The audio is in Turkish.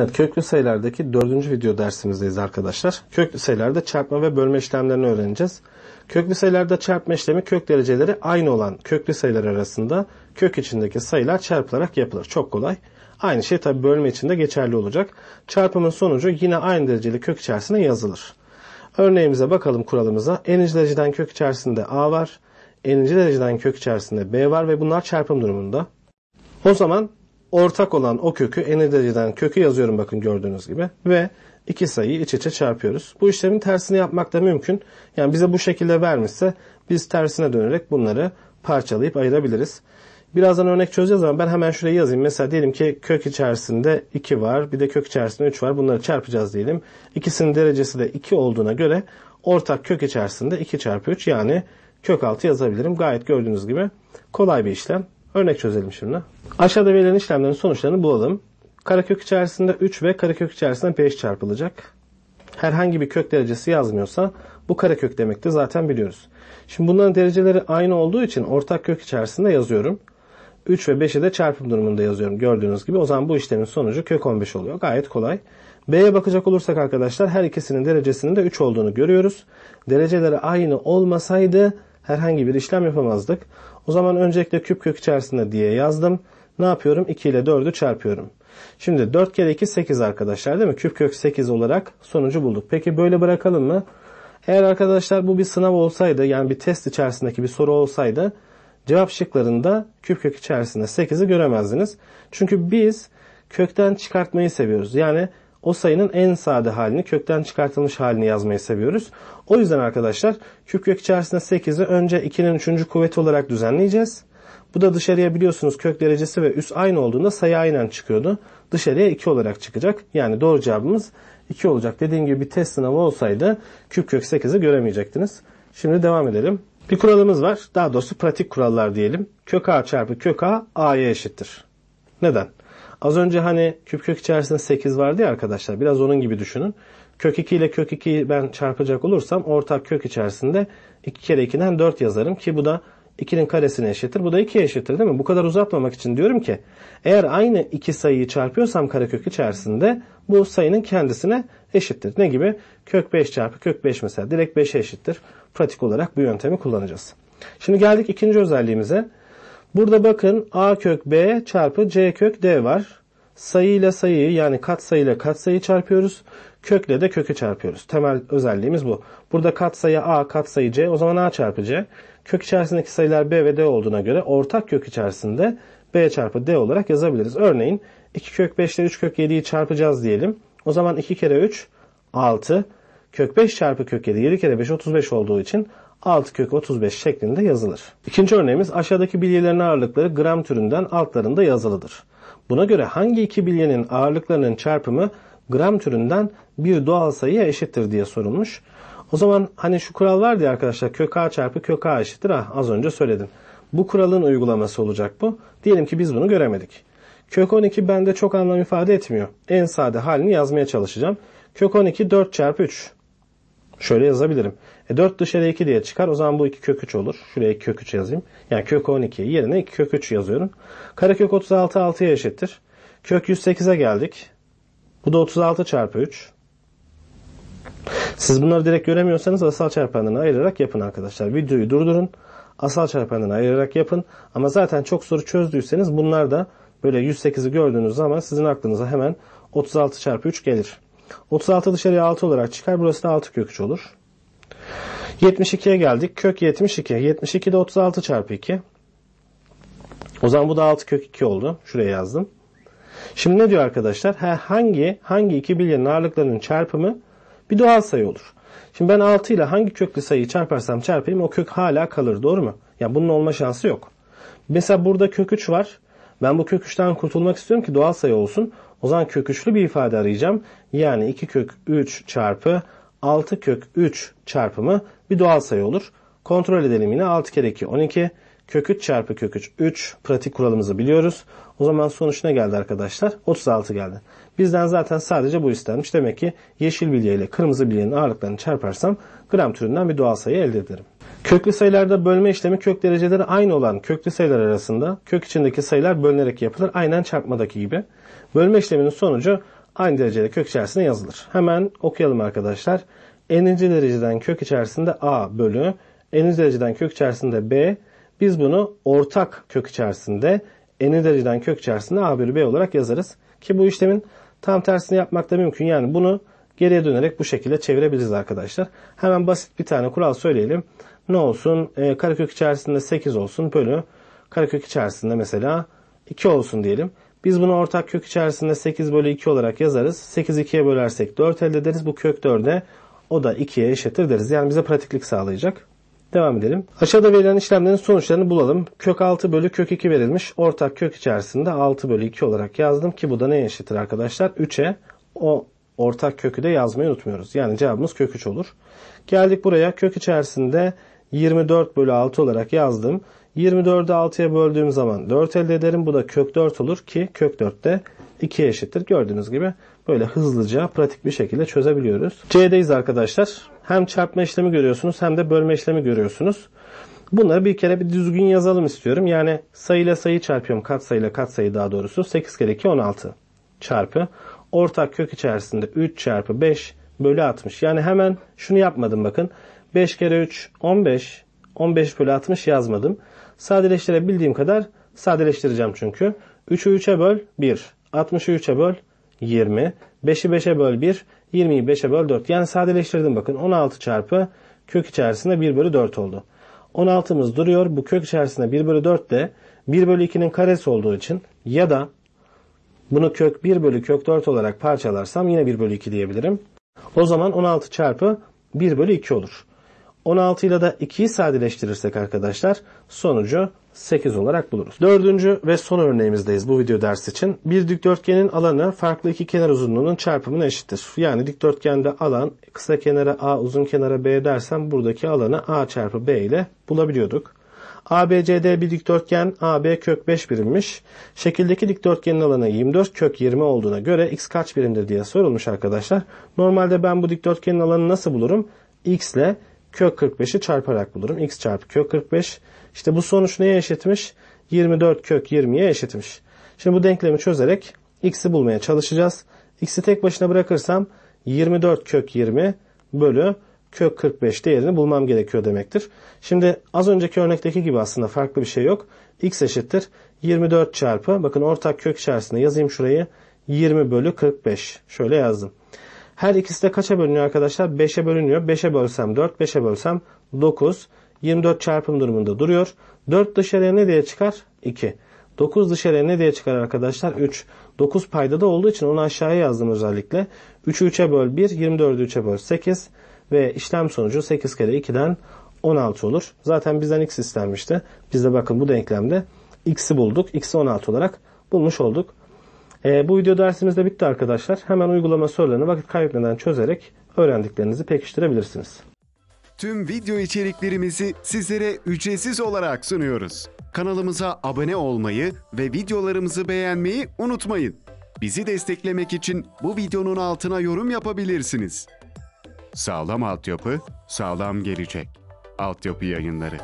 Evet, köklü sayılardaki dördüncü video dersimizdeyiz arkadaşlar. Köklü sayılarda çarpma ve bölme işlemlerini öğreneceğiz. Köklü sayılarda çarpma işlemi kök dereceleri aynı olan köklü sayılar arasında kök içindeki sayılar çarpılarak yapılır. Çok kolay. Aynı şey tabi bölme için de geçerli olacak. Çarpımın sonucu yine aynı dereceli kök içerisinde yazılır. Örneğimize bakalım kuralımıza. Eninci dereceden kök içerisinde a var. Eninci dereceden kök içerisinde b var ve bunlar çarpım durumunda. O zaman ortak olan o kökü en dereceden kökü yazıyorum bakın gördüğünüz gibi ve iki sayıyı iç içe çarpıyoruz. Bu işlemin tersini yapmak da mümkün. Yani bize bu şekilde vermişse biz tersine dönerek bunları parçalayıp ayırabiliriz. Birazdan örnek çözeceğiz ama ben hemen şuraya yazayım. Mesela diyelim ki kök içerisinde 2 var. Bir de kök içerisinde 3 var. Bunları çarpacağız diyelim. İkisinin derecesi de 2 olduğuna göre ortak kök içerisinde 2 çarpı 3 yani kök altı yazabilirim. Gayet gördüğünüz gibi kolay bir işlem. Örnek çözelim şimdi. Aşağıda verilen işlemlerin sonuçlarını bulalım. Karekök içerisinde 3 ve karekök içerisinde 5 çarpılacak. Herhangi bir kök derecesi yazmıyorsa bu karekök demekti zaten biliyoruz. Şimdi bunların dereceleri aynı olduğu için ortak kök içerisinde yazıyorum. 3 ve 5'i de çarpım durumunda yazıyorum gördüğünüz gibi. O zaman bu işlemin sonucu kök 15 oluyor. Gayet kolay. B'ye bakacak olursak arkadaşlar her ikisinin derecesinin de 3 olduğunu görüyoruz. Dereceleri aynı olmasaydı herhangi bir işlem yapamazdık. O zaman öncelikle küp kök içerisinde diye yazdım. Ne yapıyorum? 2 ile 4'ü çarpıyorum. Şimdi 4 kere 2 8 arkadaşlar değil mi? Küp kök 8 olarak sonucu bulduk. Peki böyle bırakalım mı? Eğer arkadaşlar bu bir sınav olsaydı yani bir test içerisindeki bir soru olsaydı cevap şıklarında küp kök içerisinde 8'i göremezdiniz. Çünkü biz kökten çıkartmayı seviyoruz. Yani o sayının en sade halini, kökten çıkartılmış halini yazmayı seviyoruz. O yüzden arkadaşlar küp kök içerisinde 8'i önce 2'nin 3. kuvveti olarak düzenleyeceğiz. Bu da dışarıya biliyorsunuz kök derecesi ve üs aynı olduğunda sayı aynen çıkıyordu. Dışarıya 2 olarak çıkacak. Yani doğru cevabımız 2 olacak. Dediğim gibi bir test sınavı olsaydı küp kök 8'i göremeyecektiniz. Şimdi devam edelim. Bir kuralımız var. Daha doğrusu pratik kurallar diyelim. Kök a çarpı kök a a'ya eşittir. Neden? Az önce hani küp kök içerisinde 8 vardı ya arkadaşlar. Biraz onun gibi düşünün. Kök 2 ile kök 2'yi ben çarpacak olursam ortak kök içerisinde 2 kere 2'den 4 yazarım ki bu da 2'nin karesine eşittir. Bu da 2'ye eşittir değil mi? Bu kadar uzatmamak için diyorum ki eğer aynı iki sayıyı çarpıyorsam kare kök içerisinde bu sayının kendisine eşittir. Ne gibi? Kök 5 çarpı kök 5 mesela direkt 5'e eşittir. Pratik olarak bu yöntemi kullanacağız. Şimdi geldik ikinci özelliğimize. Burada bakın a kök b çarpı c kök d var. Sayı ile sayıyı yani katsayı ile katsayı çarpıyoruz. Kökle de kökü çarpıyoruz. Temel özelliğimiz bu. Burada katsayı a, katsayı c. O zaman a çarpı c. Kök içerisindeki sayılar b ve d olduğuna göre ortak kök içerisinde b çarpı d olarak yazabiliriz. Örneğin 2 kök 5 ile 3 kök 7'yi çarpacağız diyelim. O zaman 2 kere 3 6. Kök 5 çarpı kök 7 7 kere 5 35 olduğu için alt kök 35 şeklinde yazılır. İkinci örneğimiz aşağıdaki bilyelerin ağırlıkları gram türünden altlarında yazılıdır. Buna göre hangi iki bilyenin ağırlıklarının çarpımı gram türünden bir doğal sayıya eşittir diye sorulmuş. O zaman hani şu kural var diye arkadaşlar kök a çarpı kök a eşittir ah az önce söyledim. Bu kuralın uygulaması olacak bu. Diyelim ki biz bunu göremedik. Kök 12 bende çok anlam ifade etmiyor. En sade halini yazmaya çalışacağım. Kök 12 4 çarpı 3. Şöyle yazabilirim. E 4 dışarı 2 diye çıkar. O zaman bu 2 kök 3 olur. Şuraya 2 kök 3 yazayım. Yani kök 12 yerine 2 kök 3 yazıyorum. Karekök 36 6'ya eşittir. Kök 108'e geldik. Bu da 36 çarpı 3. Siz bunları direkt göremiyorsanız asal çarpanlarını ayırarak yapın arkadaşlar. Videoyu durdurun. Asal çarpanlarını ayırarak yapın. Ama zaten çok soru çözdüyseniz bunlar da böyle 108'i gördüğünüz zaman sizin aklınıza hemen 36 çarpı 3 gelir. 36 dışarıya 6 olarak çıkar. Burası da 6 kök köküç olur. 72'ye geldik. Kök 72. 72 de 36 çarpı 2. O zaman bu da 6 kök 2 oldu. Şuraya yazdım. Şimdi ne diyor arkadaşlar? Hangi hangi iki bilyenin ağırlıklarının çarpımı bir doğal sayı olur. Şimdi ben 6 ile hangi köklü sayıyı çarparsam çarpayım o kök hala kalır doğru mu? Ya yani bunun olma şansı yok. Mesela burada kök 3 var. Ben bu kök 3'ten kurtulmak istiyorum ki doğal sayı olsun. O zaman kök üçlü bir ifade arayacağım. Yani 2 kök 3 çarpı 6 kök 3 çarpımı bir doğal sayı olur. Kontrol edelim yine 6 kere 2 12 kök 3 çarpı kök 3 3 pratik kuralımızı biliyoruz. O zaman sonuç ne geldi arkadaşlar? 36 geldi. Bizden zaten sadece bu istenmiş. Demek ki yeşil bilye ile kırmızı bilyenin ağırlıklarını çarparsam gram türünden bir doğal sayı elde ederim. Köklü sayılarda bölme işlemi kök dereceleri aynı olan köklü sayılar arasında kök içindeki sayılar bölünerek yapılır. Aynen çarpmadaki gibi. Bölme işleminin sonucu aynı derecede kök içerisinde yazılır. Hemen okuyalım arkadaşlar. N'inci dereceden kök içerisinde a bölü n'inci dereceden kök içerisinde b. Biz bunu ortak kök içerisinde n'inci dereceden kök içerisinde a bölü b olarak yazarız. Ki bu işlemin tam tersini yapmak da mümkün. Yani bunu geriye dönerek bu şekilde çevirebiliriz arkadaşlar. Hemen basit bir tane kural söyleyelim ne olsun? E, karekök içerisinde 8 olsun bölü karakök içerisinde mesela 2 olsun diyelim. Biz bunu ortak kök içerisinde 8 bölü 2 olarak yazarız. 8 2'ye bölersek 4 elde ederiz. Bu kök 4'e o da 2'ye eşittir deriz. Yani bize pratiklik sağlayacak. Devam edelim. Aşağıda verilen işlemlerin sonuçlarını bulalım. Kök 6 bölü kök 2 verilmiş. Ortak kök içerisinde 6 bölü 2 olarak yazdım ki bu da neye eşittir arkadaşlar? 3'e o ortak kökü de yazmayı unutmuyoruz. Yani cevabımız kök 3 olur. Geldik buraya kök içerisinde 24 bölü 6 olarak yazdım. 24'ü 6'ya böldüğüm zaman 4 elde ederim. Bu da kök 4 olur ki kök 4 de 2 eşittir. Gördüğünüz gibi böyle hızlıca pratik bir şekilde çözebiliyoruz. C'deyiz arkadaşlar. Hem çarpma işlemi görüyorsunuz hem de bölme işlemi görüyorsunuz. Bunları bir kere bir düzgün yazalım istiyorum. Yani sayıyla sayı çarpıyorum. Katsayıyla katsayı daha doğrusu. 8 kere 2 16 çarpı. Ortak kök içerisinde 3 çarpı 5 bölü 60. Yani hemen şunu yapmadım bakın. 5 kere 3 15. 15 bölü 60 yazmadım. Sadeleştirebildiğim kadar sadeleştireceğim çünkü. 3'ü 3'e böl 1. 60'ı 3'e böl 20. 5'i 5'e böl 1. 20'yi 5'e böl 4. Yani sadeleştirdim bakın. 16 çarpı kök içerisinde 1 bölü 4 oldu. 16'mız duruyor. Bu kök içerisinde 1 bölü 4 de 1 bölü 2'nin karesi olduğu için ya da bunu kök 1 bölü kök 4 olarak parçalarsam yine 1 bölü 2 diyebilirim. O zaman 16 çarpı 1 bölü 2 olur. 16 ile de 2'yi sadeleştirirsek arkadaşlar sonucu 8 olarak buluruz. Dördüncü ve son örneğimizdeyiz bu video dersi için. Bir dikdörtgenin alanı farklı iki kenar uzunluğunun çarpımına eşittir. Yani dikdörtgende alan kısa kenara a uzun kenara b dersem buradaki alanı a çarpı b ile bulabiliyorduk. ABCD bir dikdörtgen AB kök 5 birimmiş. Şekildeki dikdörtgenin alanı 24 kök 20 olduğuna göre x kaç birimdir diye sorulmuş arkadaşlar. Normalde ben bu dikdörtgenin alanını nasıl bulurum? x ile kök 45'i çarparak bulurum. x çarpı kök 45. İşte bu sonuç neye eşitmiş? 24 kök 20'ye eşitmiş. Şimdi bu denklemi çözerek x'i bulmaya çalışacağız. x'i tek başına bırakırsam 24 kök 20 bölü kök 45 değerini bulmam gerekiyor demektir. Şimdi az önceki örnekteki gibi aslında farklı bir şey yok. x eşittir 24 çarpı bakın ortak kök içerisinde yazayım şurayı 20 bölü 45 şöyle yazdım. Her ikisi de kaça bölünüyor arkadaşlar? 5'e bölünüyor. 5'e bölsem 4, 5'e bölsem 9. 24 çarpım durumunda duruyor. 4 dışarıya ne diye çıkar? 2. 9 dışarıya ne diye çıkar arkadaşlar? 3. 9 payda da olduğu için onu aşağıya yazdım özellikle. 3'ü 3'e böl 1, 24'ü 3'e böl 8. Ve işlem sonucu 8 kere 2'den 16 olur. Zaten bizden x istenmişti. Biz de bakın bu denklemde x'i bulduk. x'i 16 olarak bulmuş olduk. E, bu video dersimiz de bitti arkadaşlar. Hemen uygulama sorularını vakit kaybetmeden çözerek öğrendiklerinizi pekiştirebilirsiniz. Tüm video içeriklerimizi sizlere ücretsiz olarak sunuyoruz. Kanalımıza abone olmayı ve videolarımızı beğenmeyi unutmayın. Bizi desteklemek için bu videonun altına yorum yapabilirsiniz. Sağlam altyapı, sağlam gelecek. Altyapı yayınları.